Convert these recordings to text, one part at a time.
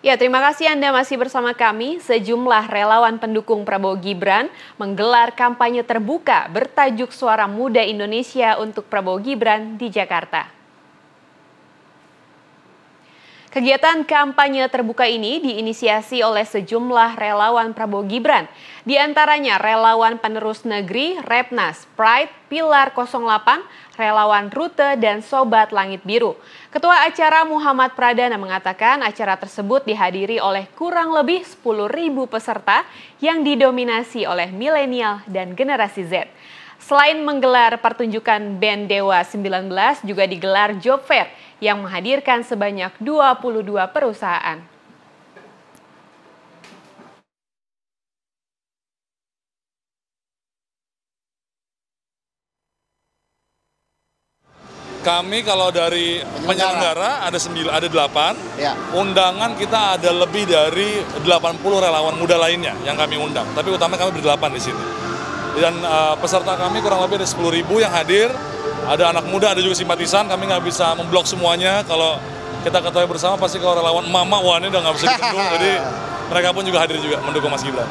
Ya, terima kasih Anda masih bersama kami. Sejumlah relawan pendukung Prabowo Gibran menggelar kampanye terbuka bertajuk Suara Muda Indonesia untuk Prabowo Gibran di Jakarta. Kegiatan kampanye terbuka ini diinisiasi oleh sejumlah relawan Prabowo Gibran, di antaranya relawan penerus negeri, Repnas, Pride, Pilar 08, relawan rute dan sobat langit biru. Ketua acara Muhammad Pradana mengatakan acara tersebut dihadiri oleh kurang lebih 10.000 peserta yang didominasi oleh milenial dan generasi Z. Selain menggelar pertunjukan band Dewa 19 juga digelar job fair yang menghadirkan sebanyak 22 perusahaan. Kami kalau dari penyelenggara, ada sembilan, ada delapan. Ya. Undangan kita ada lebih dari 80 relawan muda lainnya yang kami undang. Tapi utama kami berdelapan di sini. Dan uh, peserta kami kurang lebih ada sepuluh ribu yang hadir. Ada anak muda, ada juga simpatisan. Kami nggak bisa memblok semuanya. Kalau kita ketahui bersama pasti kalau relawan mama wah ini udah nggak bisa dikendung. jadi mereka pun juga hadir juga mendukung Mas Gibran.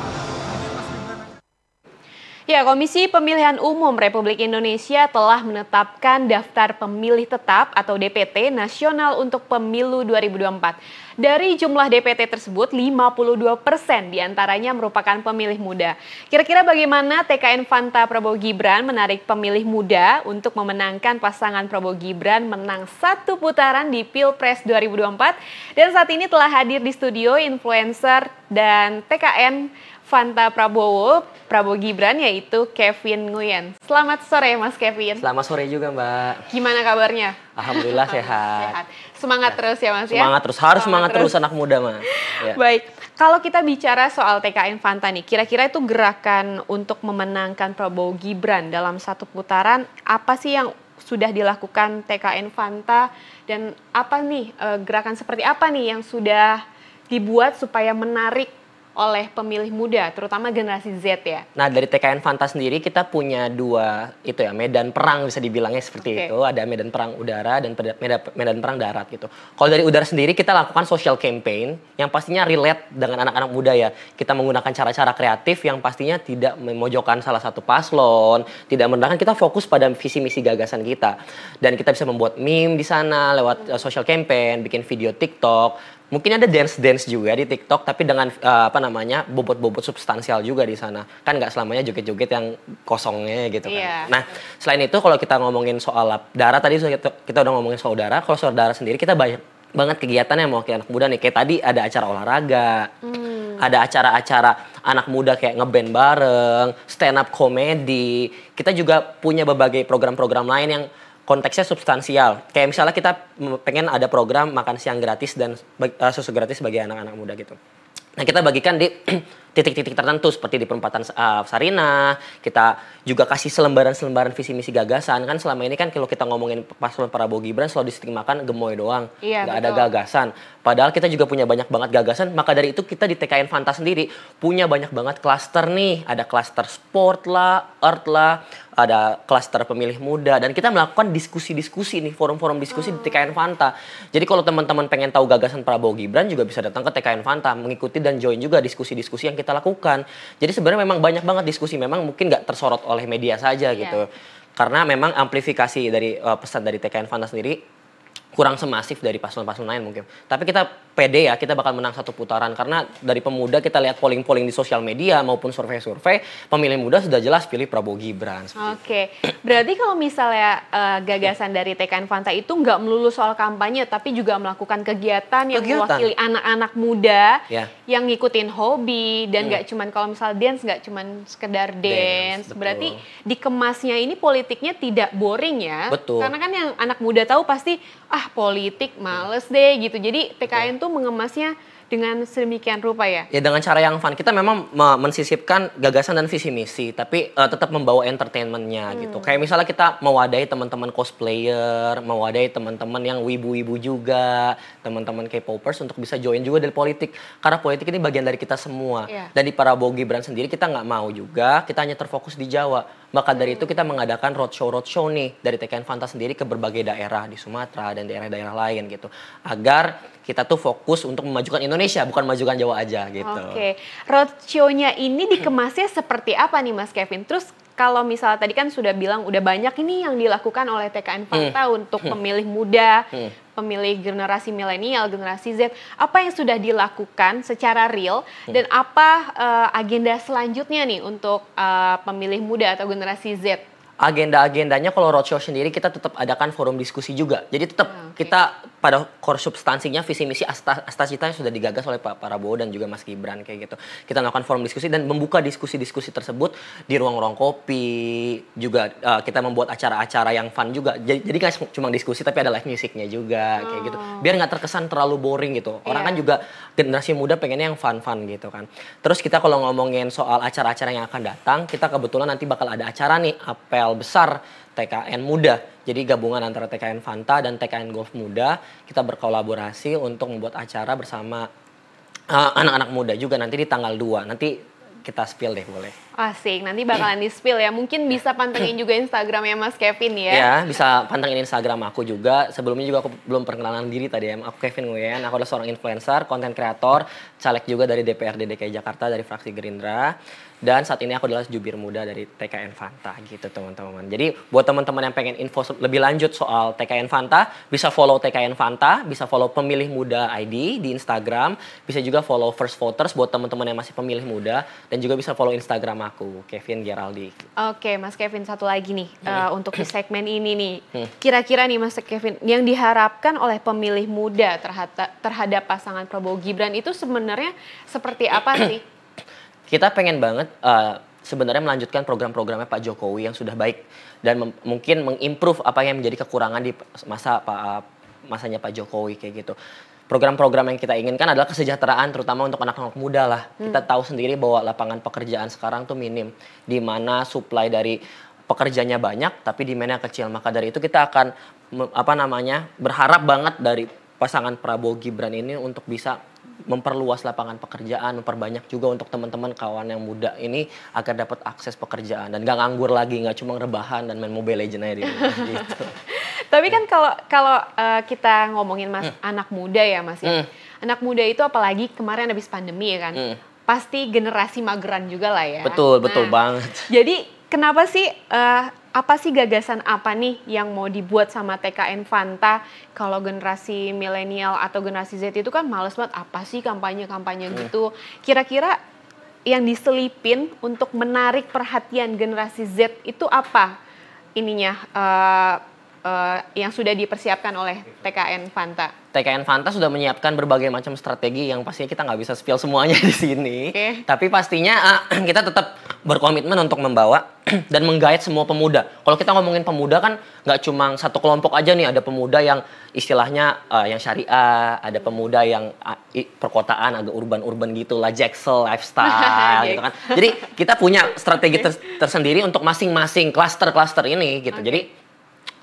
Ya, Komisi Pemilihan Umum Republik Indonesia telah menetapkan daftar pemilih tetap atau DPT nasional untuk pemilu 2024. Dari jumlah DPT tersebut, 52 persen diantaranya merupakan pemilih muda. Kira-kira bagaimana TKN Fanta Prabowo Gibran menarik pemilih muda untuk memenangkan pasangan Prabowo Gibran menang satu putaran di Pilpres 2024? Dan saat ini telah hadir di studio influencer dan TKN Fanta Prabowo, Prabowo Gibran yaitu Kevin Nguyen. Selamat sore Mas Kevin. Selamat sore juga Mbak. Gimana kabarnya? Alhamdulillah sehat. sehat. Semangat ya. terus ya Mas ya. Semangat terus, harus semangat, semangat terus. terus anak muda Mas. Ya. Baik. Kalau kita bicara soal TKN Fanta nih, kira-kira itu gerakan untuk memenangkan Prabowo Gibran dalam satu putaran apa sih yang sudah dilakukan TKN Fanta dan apa nih eh, gerakan seperti apa nih yang sudah dibuat supaya menarik oleh pemilih muda, terutama generasi Z ya. Nah dari TKN Fanta sendiri kita punya dua itu ya medan perang bisa dibilangnya seperti okay. itu. Ada medan perang udara dan medan, medan perang darat gitu. Kalau dari udara sendiri kita lakukan social campaign yang pastinya relate dengan anak-anak muda ya. Kita menggunakan cara-cara kreatif yang pastinya tidak memojokkan salah satu paslon, tidak merendahkan. Kita fokus pada visi misi gagasan kita dan kita bisa membuat meme di sana lewat eh, social campaign, bikin video TikTok mungkin ada dance dance juga di TikTok tapi dengan uh, apa namanya bobot-bobot substansial juga di sana kan nggak selamanya joget-joget yang kosongnya gitu kan yeah. nah selain itu kalau kita ngomongin soal darah tadi kita, udah ngomongin soal darah kalau soal darah sendiri kita banyak banget kegiatan yang mau anak muda nih kayak tadi ada acara olahraga hmm. ada acara-acara anak muda kayak ngeband bareng stand up komedi kita juga punya berbagai program-program lain yang konteksnya substansial. Kayak misalnya kita pengen ada program makan siang gratis dan uh, susu gratis bagi anak-anak muda gitu. Nah kita bagikan di titik-titik tertentu seperti di perempatan uh, eh, Sarina, kita juga kasih selembaran-selembaran visi misi gagasan kan selama ini kan kalau kita ngomongin paslon Prabowo Gibran selalu makan gemoy doang, iya, nggak ada gagasan. Padahal kita juga punya banyak banget gagasan. Maka dari itu kita di TKN Fantas sendiri punya banyak banget klaster nih, ada klaster sport lah, art lah, ada klaster pemilih muda dan kita melakukan diskusi-diskusi nih forum-forum diskusi di TKN Fanta. Jadi kalau teman-teman pengen tahu gagasan Prabowo Gibran juga bisa datang ke TKN Fanta mengikuti dan join juga diskusi-diskusi yang kita lakukan. Jadi sebenarnya memang banyak banget diskusi memang mungkin nggak tersorot oleh media saja gitu. Iya. Karena memang amplifikasi dari uh, pesan dari TKN Fanta sendiri kurang semasif dari paslon-paslon lain mungkin. Tapi kita pede ya, kita bakal menang satu putaran karena dari pemuda kita lihat polling-polling di sosial media maupun survei-survei, pemilih muda sudah jelas pilih Prabowo Gibran. Oke, okay. berarti kalau misalnya uh, gagasan dari TKN Fanta itu nggak melulu soal kampanye, tapi juga melakukan kegiatan yang mewakili anak-anak muda yeah. yang ngikutin hobi dan nggak hmm. cuman kalau misal dance nggak cuman sekedar dance. dance betul. berarti dikemasnya ini politiknya tidak boring ya, betul. karena kan yang anak muda tahu pasti ah ah politik males deh gitu. Jadi TKN iya. tuh mengemasnya dengan sedemikian rupa ya? Ya dengan cara yang fun. Kita memang mensisipkan gagasan dan visi misi, tapi uh, tetap membawa entertainmentnya hmm. gitu. Kayak misalnya kita mewadai teman-teman cosplayer, mewadai teman-teman yang wibu-wibu juga, teman-teman K-popers untuk bisa join juga dari politik. Karena politik ini bagian dari kita semua. Yeah. Dan di Prabowo Gibran sendiri kita nggak mau juga, kita hanya terfokus di Jawa maka dari itu kita mengadakan roadshow roadshow nih dari TKN Fanta sendiri ke berbagai daerah di Sumatera dan daerah-daerah lain gitu. Agar kita tuh fokus untuk memajukan Indonesia bukan memajukan Jawa aja gitu. Oke. Okay. Roadshow-nya ini dikemasnya seperti apa nih Mas Kevin? Terus kalau misalnya tadi kan sudah bilang udah banyak ini yang dilakukan oleh TKN Fakta hmm. untuk pemilih hmm. muda, hmm. pemilih generasi milenial, generasi Z, apa yang sudah dilakukan secara real hmm. dan apa uh, agenda selanjutnya nih untuk uh, pemilih muda atau generasi Z? Agenda-agendanya kalau roadshow sendiri kita tetap adakan forum diskusi juga. Jadi tetap ah, okay. kita pada core substansinya visi misi asta, cita yang sudah digagas oleh Pak Prabowo dan juga Mas Gibran kayak gitu. Kita melakukan forum diskusi dan membuka diskusi-diskusi tersebut di ruang-ruang kopi, juga uh, kita membuat acara-acara yang fun juga. Jadi jadi cuma diskusi tapi ada live musiknya juga oh. kayak gitu. Oh. Biar nggak terkesan terlalu boring gitu. Iya. Orang yeah. kan juga generasi muda pengennya yang fun-fun gitu kan. Terus kita kalau ngomongin soal acara-acara yang akan datang, kita kebetulan nanti bakal ada acara nih apel besar TKN Muda. Jadi gabungan antara TKN Fanta dan TKN Golf Muda, kita berkolaborasi untuk membuat acara bersama eh, anak-anak uh, muda juga nanti di tanggal 2. Nanti kita spill deh boleh. Asik, nanti bakalan di-spill ya. Mungkin bisa pantengin juga Instagramnya Mas Kevin ya. Ya, bisa pantengin Instagram aku juga. Sebelumnya juga aku belum perkenalan diri tadi ya. Aku Kevin Nguyen, aku adalah seorang influencer, konten kreator, caleg juga dari DPRD DKI Jakarta dari fraksi Gerindra. Dan saat ini aku adalah jubir muda dari TKN Fanta gitu teman-teman. Jadi buat teman-teman yang pengen info lebih lanjut soal TKN Fanta, bisa follow TKN Fanta, bisa follow Pemilih Muda ID di Instagram, bisa juga follow First Voters buat teman-teman yang masih pemilih muda, dan juga bisa follow Instagram aku aku Kevin Geraldi. Oke, okay, Mas Kevin satu lagi nih hmm. uh, untuk di segmen ini nih. Hmm. Kira-kira hmm. nih Mas Kevin yang diharapkan oleh pemilih muda terhadap terhadap pasangan Prabowo Gibran itu sebenarnya seperti apa sih? Kita pengen banget uh, sebenarnya melanjutkan program-programnya Pak Jokowi yang sudah baik dan mungkin mengimprove apa yang menjadi kekurangan di masa Pak masanya Pak Jokowi kayak gitu program-program yang kita inginkan adalah kesejahteraan terutama untuk anak-anak muda lah. Hmm. Kita tahu sendiri bahwa lapangan pekerjaan sekarang tuh minim di mana supply dari pekerjanya banyak tapi di mana kecil. Maka dari itu kita akan apa namanya? berharap banget dari pasangan Prabowo Gibran ini untuk bisa memperluas lapangan pekerjaan, memperbanyak juga untuk teman-teman kawan yang muda ini agar dapat akses pekerjaan dan gak nganggur lagi, nggak cuma rebahan dan main Mobile Legends aja gitu. Tapi kan eh. kalau kalau uh, kita ngomongin mas hmm. anak muda ya mas ya. Anak muda itu apalagi kemarin habis pandemi ya kan. Hmm. Pasti generasi mageran juga lah ya. Betul, nah, betul banget. Jadi kenapa sih uh, apa sih gagasan apa nih yang mau dibuat sama TKN Fanta kalau generasi milenial atau generasi Z itu kan males banget apa sih kampanye-kampanye hmm. gitu. Kira-kira yang diselipin untuk menarik perhatian generasi Z itu apa? Ininya uh, Eh, yang sudah dipersiapkan oleh TKN Fanta? TKN Fanta sudah menyiapkan berbagai macam strategi yang pastinya kita nggak bisa spill semuanya di sini. Okay. Tapi pastinya uh, kita tetap berkomitmen untuk membawa dan menggait semua pemuda. Kalau kita ngomongin pemuda kan nggak cuma satu kelompok aja nih. Ada pemuda yang istilahnya uh, yang syariah, ada pemuda yang uh, perkotaan agak urban-urban gitu lah, jaksel lifestyle iya. gitu kan. Jadi kita punya strategi ter tersendiri untuk masing-masing klaster-klaster ini gitu. Okay. Jadi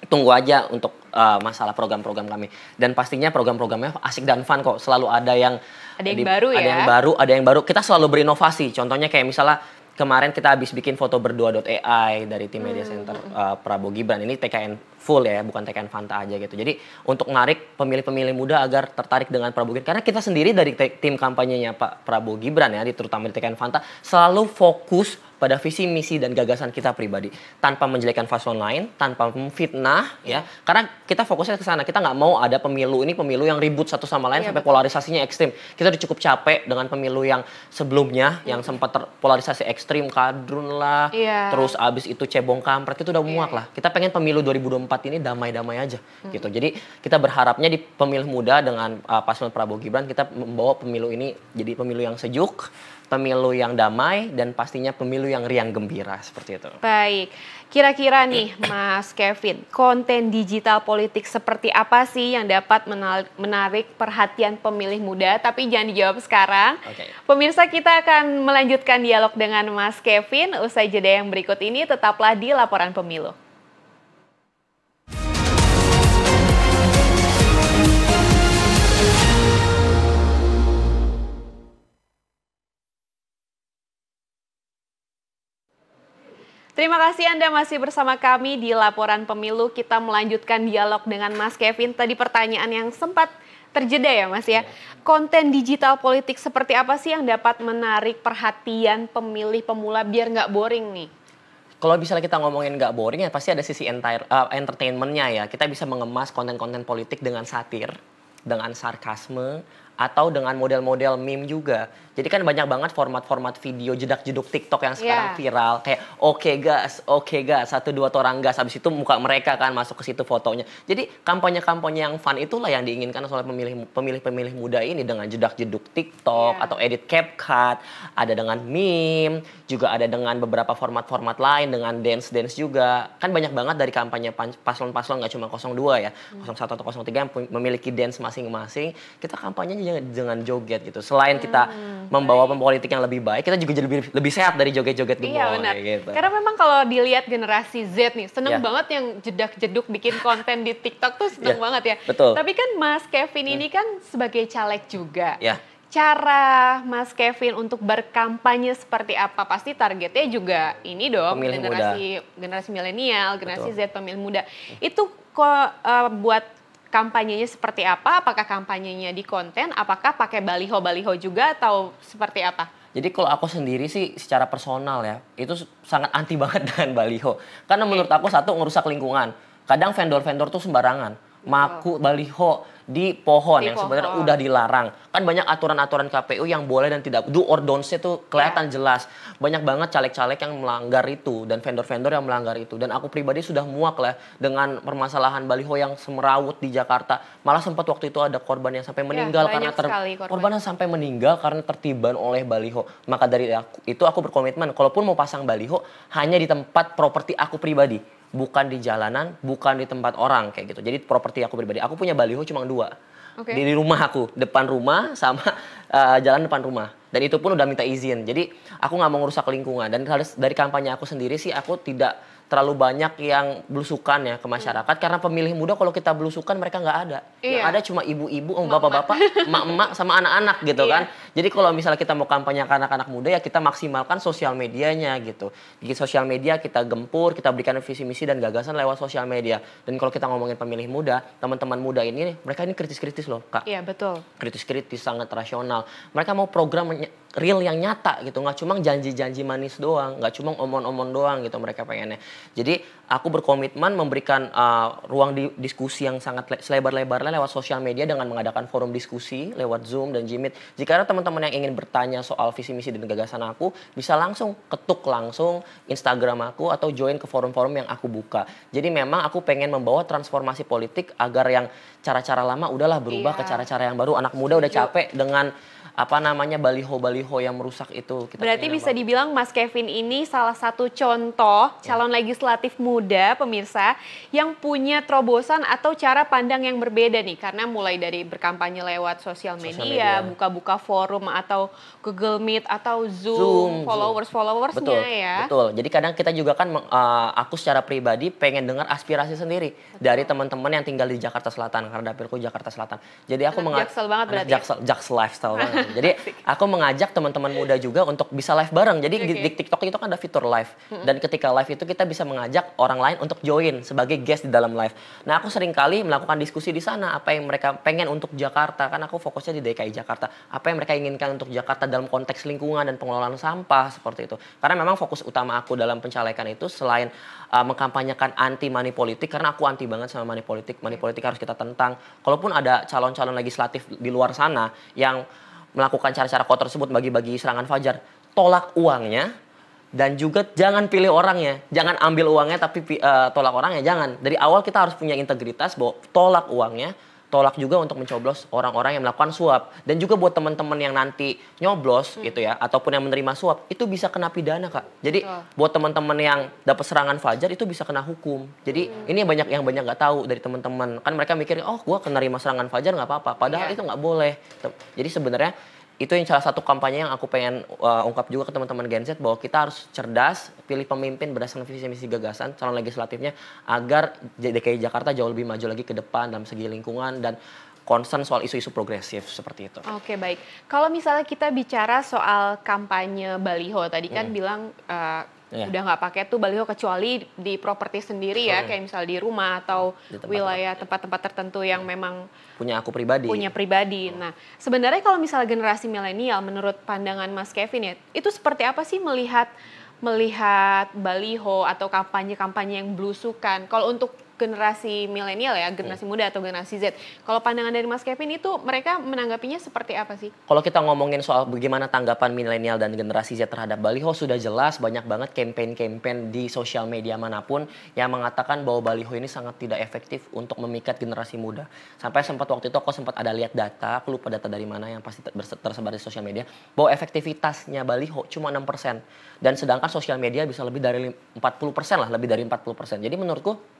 tunggu aja untuk uh, masalah program-program kami. Dan pastinya program-programnya asik dan fun kok. Selalu ada yang ada yang di, baru ada ya. yang baru, ada yang baru. Kita selalu berinovasi. Contohnya kayak misalnya kemarin kita habis bikin foto berdua.ai dari tim media hmm. center uh, Prabowo Gibran. Ini TKN full ya, bukan and Fanta aja gitu. Jadi untuk ngarik pemilih-pemilih muda agar tertarik dengan Prabowo Gibran. Karena kita sendiri dari tim kampanyenya Pak Prabowo Gibran ya, terutama di and Fanta, selalu fokus pada visi misi dan gagasan kita pribadi tanpa menjelekan fase lain tanpa memfitnah ya karena kita fokusnya ke sana kita nggak mau ada pemilu ini pemilu yang ribut satu sama lain ya, sampai betul. polarisasinya ekstrim kita udah cukup capek dengan pemilu yang sebelumnya ya. yang sempat terpolarisasi ekstrim kadrun lah ya. terus abis itu cebong kampret itu udah muak iya. lah kita pengen pemilu 2024 rapat ini damai-damai aja hmm. gitu. Jadi kita berharapnya di pemilih muda dengan uh, paslon Prabowo Gibran kita membawa pemilu ini jadi pemilu yang sejuk, pemilu yang damai dan pastinya pemilu yang riang gembira seperti itu. Baik. Kira-kira nih Mas Kevin, konten digital politik seperti apa sih yang dapat menarik perhatian pemilih muda? Tapi jangan dijawab sekarang. Okay. Pemirsa kita akan melanjutkan dialog dengan Mas Kevin usai jeda yang berikut ini. Tetaplah di laporan pemilu. Terima kasih Anda masih bersama kami di laporan pemilu. Kita melanjutkan dialog dengan Mas Kevin. Tadi pertanyaan yang sempat terjeda ya Mas ya. Konten digital politik seperti apa sih yang dapat menarik perhatian pemilih pemula biar nggak boring nih? kalau misalnya kita ngomongin nggak boring ya pasti ada sisi entire, uh, entertainmentnya ya. Kita bisa mengemas konten-konten politik dengan satir, dengan sarkasme, atau dengan model-model meme juga. Jadi kan banyak banget format-format video jedak-jeduk TikTok yang sekarang yeah. viral kayak oke okay, gas, oke okay, gas, satu dua orang gas habis itu muka mereka kan masuk ke situ fotonya. Jadi kampanye-kampanye yang fun itulah yang diinginkan oleh pemilih pemilih-pemilih muda ini dengan jedak-jeduk TikTok yeah. atau edit CapCut, ada dengan meme, juga ada dengan beberapa format-format lain dengan dance-dance juga. Kan banyak banget dari kampanye paslon-paslon nggak cuma 02 ya, 01 hmm. atau 03 yang memiliki dance masing-masing. Kita kampanye jangan, joget gitu. Selain kita hmm, membawa politik yang lebih baik, kita juga jadi lebih, lebih sehat dari joget-joget gemuk. Iya benar. Ya gitu. Karena memang kalau dilihat generasi Z nih, seneng yeah. banget yang jedak-jeduk bikin konten di TikTok tuh seneng yeah. banget ya. Betul. Tapi kan Mas Kevin ini iya. kan sebagai caleg juga. Yeah cara Mas Kevin untuk berkampanye seperti apa? Pasti targetnya juga ini dong, pemilih generasi generasi milenial, generasi Z pemilih muda. Itu kok uh, eh, buat kampanyenya seperti apa? Apakah kampanyenya di konten? Apakah pakai baliho-baliho juga atau seperti apa? Jadi kalau aku sendiri sih secara personal ya, itu sangat anti banget dengan baliho. Karena menurut aku satu ngerusak lingkungan. Kadang vendor-vendor tuh sembarangan, maku, baliho, di pohon di yang sebenarnya udah dilarang. Kan banyak aturan-aturan KPU yang boleh dan tidak. Do or dont nya tuh kelihatan yeah. jelas. Banyak banget caleg-caleg yang melanggar itu dan vendor-vendor yang melanggar itu. Dan aku pribadi sudah muak lah dengan permasalahan baliho yang semerawut di Jakarta. Malah sempat waktu itu ada korban yang sampai ya, meninggal yeah, karena ter korban. korban yang sampai meninggal karena tertiban oleh baliho. Maka dari aku, itu aku berkomitmen kalaupun mau pasang baliho hanya di tempat properti aku pribadi bukan di jalanan, bukan di tempat orang kayak gitu. Jadi properti aku pribadi, aku punya baliho cuma dua. Okay. Di, rumah aku, depan rumah sama uh, jalan depan rumah. Dan itu pun udah minta izin. Jadi aku nggak mau ngerusak lingkungan. Dan dari kampanye aku sendiri sih aku tidak terlalu banyak yang belusukan ya ke masyarakat hmm. karena pemilih muda kalau kita belusukan mereka nggak ada iya. yang ada cuma ibu-ibu oh bapak-bapak emak-emak sama anak-anak gitu iya. kan jadi kalau misalnya kita mau kampanyekan anak-anak muda ya kita maksimalkan sosial medianya gitu di sosial media kita gempur kita berikan visi misi dan gagasan lewat sosial media dan kalau kita ngomongin pemilih muda teman-teman muda ini mereka ini kritis-kritis loh kak iya betul kritis-kritis sangat rasional mereka mau program real yang nyata gitu nggak cuma janji-janji manis doang nggak cuma omong-omong doang gitu mereka pengennya jadi aku berkomitmen memberikan uh, ruang di diskusi yang sangat le selebar-lebarnya lewat sosial media dengan mengadakan forum diskusi lewat zoom dan jimit jika ada teman-teman yang ingin bertanya soal visi misi dan gagasan aku bisa langsung ketuk langsung instagram aku atau join ke forum-forum yang aku buka jadi memang aku pengen membawa transformasi politik agar yang cara-cara lama udahlah berubah iya. ke cara-cara yang baru anak muda udah capek dengan apa namanya baliho-baliho yang merusak itu. Kita Berarti bisa apa? dibilang Mas Kevin ini salah satu contoh ya. calon legislatif muda pemirsa yang punya terobosan atau cara pandang yang berbeda nih karena mulai dari berkampanye lewat sosial media, buka-buka forum atau Google Meet atau Zoom, Zoom followers-followersnya betul, ya. Betul. Jadi kadang kita juga kan uh, aku secara pribadi pengen dengar aspirasi sendiri betul. dari teman-teman yang tinggal di Jakarta Selatan karena dapilku Jakarta Selatan. Jadi aku mengajak jaksel banget berarti. Ya? Jaksel, jaksel lifestyle banget. Jadi aku mengajak teman-teman muda juga untuk bisa live bareng. Jadi okay. di TikTok itu kan ada fitur live dan ketika live itu kita bisa mengajak orang lain untuk join sebagai guest di dalam live. Nah, aku sering kali melakukan diskusi di sana apa yang mereka pengen untuk Jakarta. Kan aku fokusnya di DKI Jakarta. Apa yang mereka inginkan untuk Jakarta dalam konteks lingkungan dan pengelolaan sampah seperti itu. Karena memang fokus utama aku dalam pencalekan itu selain uh, mengkampanyekan anti money politik karena aku anti banget sama money politik. Money politik harus kita tentang. Kalaupun ada calon-calon legislatif di luar sana yang melakukan cara-cara kotor tersebut bagi-bagi serangan fajar, tolak uangnya dan juga jangan pilih orangnya, jangan ambil uangnya tapi uh, tolak orangnya jangan. Dari awal kita harus punya integritas bahwa tolak uangnya, tolak juga untuk mencoblos orang-orang yang melakukan suap dan juga buat teman-teman yang nanti nyoblos hmm. gitu ya ataupun yang menerima suap itu bisa kena pidana kak jadi Betul. buat teman-teman yang dapat serangan fajar itu bisa kena hukum jadi hmm. ini banyak yang banyak nggak tahu dari teman-teman kan mereka mikir oh gua kena serangan fajar nggak apa-apa padahal yeah. itu nggak boleh jadi sebenarnya itu yang salah satu kampanye yang aku pengen uh, ungkap juga ke teman-teman Gen Z bahwa kita harus cerdas pilih pemimpin berdasarkan visi misi gagasan calon legislatifnya agar DKI Jakarta jauh lebih maju lagi ke depan dalam segi lingkungan dan concern soal isu-isu progresif seperti itu. Oke baik, kalau misalnya kita bicara soal kampanye baliho tadi kan hmm. bilang uh, yeah. udah nggak pakai tuh baliho kecuali di properti sendiri ya, okay. Iya. kayak misal di rumah atau di tempat wilayah tempat-tempat tertentu yang yeah. memang punya aku pribadi. Punya pribadi. oh. Nah, sebenarnya kalau misal generasi milenial menurut pandangan Mas Kevin ya, itu seperti apa sih melihat melihat baliho atau kampanye-kampanye yang blusukan Kalau untuk generasi milenial ya, generasi hmm. muda atau generasi Z. Kalau pandangan dari Mas Kevin itu mereka menanggapinya seperti apa sih? Kalau kita ngomongin soal bagaimana tanggapan milenial dan generasi Z terhadap baliho sudah jelas banyak banget campaign-campaign di sosial media manapun yang mengatakan bahwa baliho ini sangat tidak efektif untuk memikat generasi muda. Sampai sempat waktu itu aku sempat ada lihat data, aku lupa data dari mana yang pasti tersebar di sosial media bahwa efektivitasnya baliho cuma 6% dan sedangkan sosial media bisa lebih dari 40% lah, lebih dari 40%. Jadi menurutku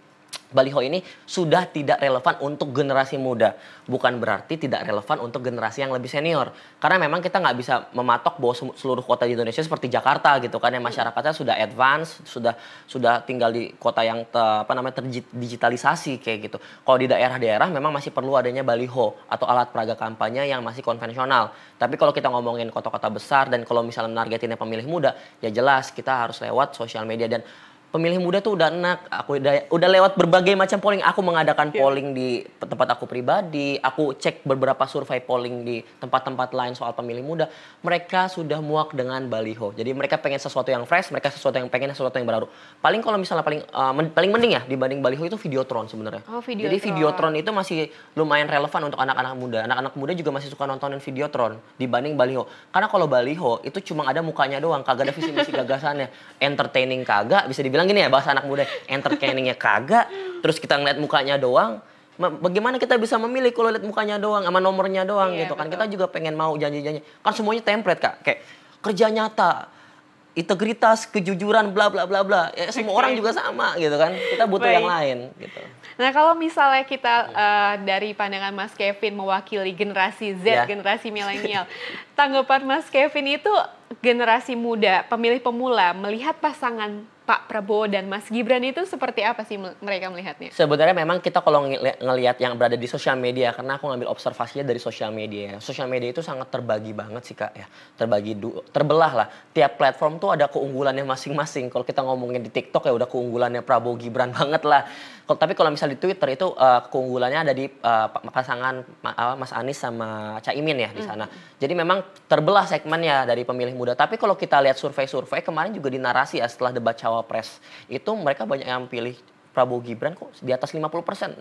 baliho ini sudah tidak relevan untuk generasi muda. Bukan berarti tidak relevan untuk generasi yang lebih senior. Karena memang kita nggak bisa mematok bahwa seluruh kota di Indonesia seperti Jakarta gitu kan. Yang hmm. masyarakatnya sudah advance, sudah sudah tinggal di kota yang te, apa namanya terdigitalisasi kayak gitu. Kalau di daerah-daerah memang masih perlu adanya baliho atau alat peraga kampanye yang masih konvensional. Tapi kalau kita ngomongin kota-kota besar dan kalau misalnya menargetinnya pemilih muda, ya jelas kita harus lewat sosial media dan pemilih muda tuh udah enak aku udah udah lewat berbagai macam polling aku mengadakan yeah. polling di tempat aku pribadi aku cek beberapa survei polling di tempat-tempat lain soal pemilih muda mereka sudah muak dengan baliho jadi mereka pengen sesuatu yang fresh mereka sesuatu yang pengen sesuatu yang baru paling kalau misalnya paling uh, men, paling mending ya dibanding baliho itu videotron sebenarnya oh, videotron. jadi videotron itu masih lumayan relevan untuk anak-anak muda anak-anak muda juga masih suka nontonin videotron dibanding baliho karena kalau baliho itu cuma ada mukanya doang kagak ada visi misi gagasannya entertaining kagak bisa dibilang bilang gini ya bahasa anak muda entertainingnya kagak terus kita ngeliat mukanya doang bagaimana kita bisa memilih kalau lihat mukanya doang sama nomornya doang iya, gitu kan betul. kita juga pengen mau janji-janji kan semuanya template kak kayak kerja nyata integritas kejujuran bla bla bla bla ya, semua orang juga sama gitu kan kita butuh Baik. yang lain gitu nah kalau misalnya kita uh, dari pandangan Mas Kevin mewakili generasi Z yeah. generasi milenial tanggapan Mas Kevin itu generasi muda pemilih pemula melihat pasangan Pak Prabowo dan Mas Gibran itu seperti apa sih mereka melihatnya? Sebenarnya memang kita kalau ngelihat yang berada di sosial media karena aku ngambil observasinya dari sosial media. Sosial media itu sangat terbagi banget sih Kak ya. Terbagi terbelah lah. Tiap platform tuh ada keunggulannya masing-masing. Kalau kita ngomongin di TikTok ya udah keunggulannya Prabowo Gibran banget lah. Kalo, tapi kalau misalnya di Twitter itu uh, keunggulannya ada di uh, pasangan uh, Mas Anies sama Caimin ya di hmm. sana. Hmm. Jadi memang terbelah segmennya dari pemilih muda. Tapi kalau kita lihat survei-survei kemarin juga dinarasi ya setelah debat cawapres cawapres itu mereka banyak yang pilih Prabowo Gibran kok di atas 50%, 60%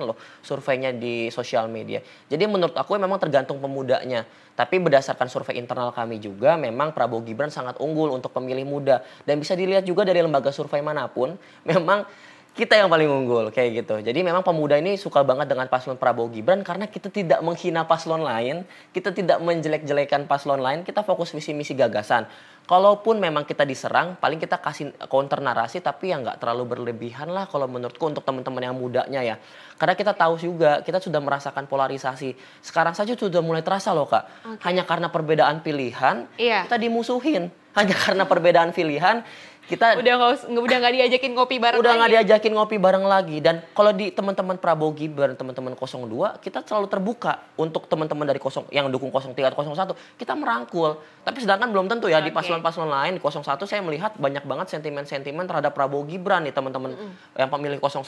loh surveinya di sosial media. Jadi menurut aku memang tergantung pemudanya. Tapi berdasarkan survei internal kami juga memang Prabowo Gibran sangat unggul untuk pemilih muda dan bisa dilihat juga dari lembaga survei manapun memang kita yang paling unggul kayak gitu. Jadi memang pemuda ini suka banget dengan paslon Prabowo Gibran karena kita tidak menghina paslon lain, kita tidak menjelek-jelekan paslon lain, kita fokus visi misi gagasan. Kalaupun memang kita diserang, paling kita kasih counter narasi tapi yang nggak terlalu berlebihan lah kalau menurutku untuk teman-teman yang mudanya ya. Karena kita tahu juga, kita sudah merasakan polarisasi. Sekarang saja sudah mulai terasa loh kak. Okay. Hanya karena perbedaan pilihan, yeah. kita dimusuhin. Hanya karena perbedaan pilihan, kita udah nggak udah nggak diajakin ngopi bareng udah nggak diajakin ngopi bareng lagi dan kalau di teman-teman Prabowo Gibran teman-teman 02 kita selalu terbuka untuk teman-teman dari 0 yang dukung 03 atau 01 kita merangkul tapi sedangkan belum tentu ya okay. di paslon-paslon lain di 01 saya melihat banyak banget sentimen-sentimen terhadap Prabowo Gibran nih teman-teman mm -hmm. yang pemilih 01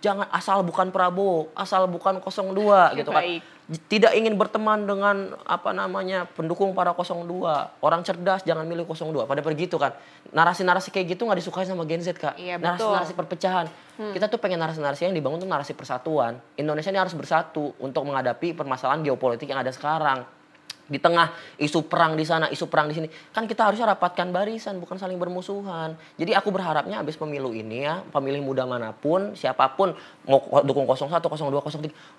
jangan asal bukan Prabowo, asal bukan 02 gitu kan. Baik. Tidak ingin berteman dengan apa namanya pendukung para 02. Orang cerdas jangan milih 02. Pada pergi itu kan. Narasi-narasi kayak gitu nggak disukai sama Gen Z kak. Iya, narasi-narasi perpecahan. Hmm. Kita tuh pengen narasi-narasi yang dibangun tuh narasi persatuan. Indonesia ini harus bersatu untuk menghadapi permasalahan geopolitik yang ada sekarang di tengah isu perang di sana, isu perang di sini. Kan kita harusnya rapatkan barisan, bukan saling bermusuhan. Jadi aku berharapnya habis pemilu ini ya, pemilih muda manapun, siapapun mau dukung 01, 02,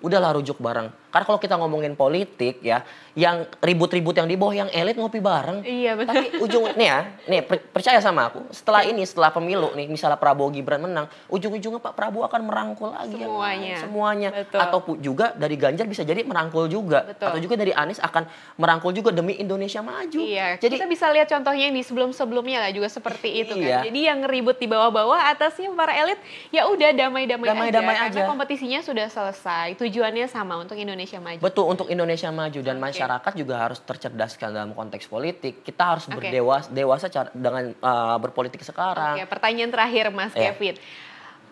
03, udahlah rujuk bareng. Karena kalau kita ngomongin politik ya, yang ribut-ribut yang di bawah yang elit ngopi bareng. Iya betul. Tapi ujung nih ya, nih percaya sama aku, setelah ini setelah pemilu nih, misalnya Prabowo Gibran menang, ujung-ujungnya Pak Prabowo akan merangkul lagi semuanya. Ya, semuanya. Betul. Atau juga dari Ganjar bisa jadi merangkul juga. Betul. Atau juga dari Anies akan merangkul juga demi Indonesia maju. Iya, jadi kita bisa lihat contohnya yang di sebelum-sebelumnya lah juga seperti itu kan. iya. kan. Jadi yang ribut di bawah-bawah atasnya para elit ya udah damai-damai aja. Damai karena aja. kompetisinya sudah selesai, tujuannya sama untuk Indonesia maju. Betul, untuk Indonesia maju dan okay. masyarakat juga harus tercerdaskan dalam konteks politik. Kita harus okay. berdewasa dewasa dengan uh, berpolitik sekarang. Oke, okay, pertanyaan terakhir Mas yeah. Kevin.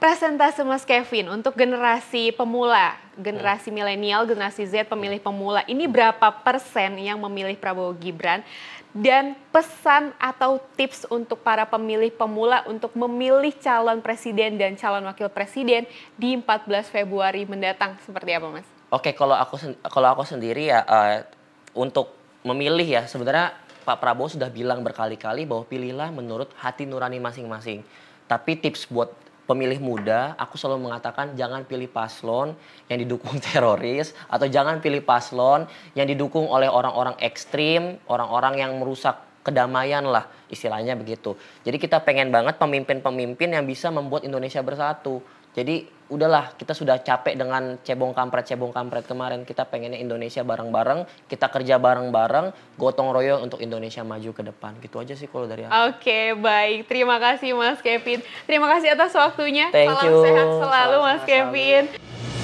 Presentasi Mas Kevin untuk generasi pemula, generasi hmm. milenial, generasi Z pemilih pemula. Ini berapa persen yang memilih Prabowo Gibran dan pesan atau tips untuk para pemilih pemula untuk memilih calon presiden dan calon wakil presiden di 14 Februari mendatang seperti apa Mas? Oke, kalau aku kalau aku sendiri ya uh, untuk memilih ya sebenarnya Pak Prabowo sudah bilang berkali-kali bahwa pilihlah menurut hati nurani masing-masing. Tapi tips buat pemilih muda, aku selalu mengatakan jangan pilih paslon yang didukung teroris atau jangan pilih paslon yang didukung oleh orang-orang ekstrim, orang-orang yang merusak kedamaian lah istilahnya begitu. Jadi kita pengen banget pemimpin-pemimpin yang bisa membuat Indonesia bersatu jadi udahlah kita sudah capek dengan cebong kampret cebong kampret kemarin kita pengennya Indonesia bareng-bareng kita kerja bareng-bareng gotong royong untuk Indonesia maju ke depan gitu aja sih kalau dari aku. Oke okay, baik terima kasih Mas Kevin terima kasih atas waktunya Thank salam you. sehat selalu salam Mas sehat Kevin. Selalu.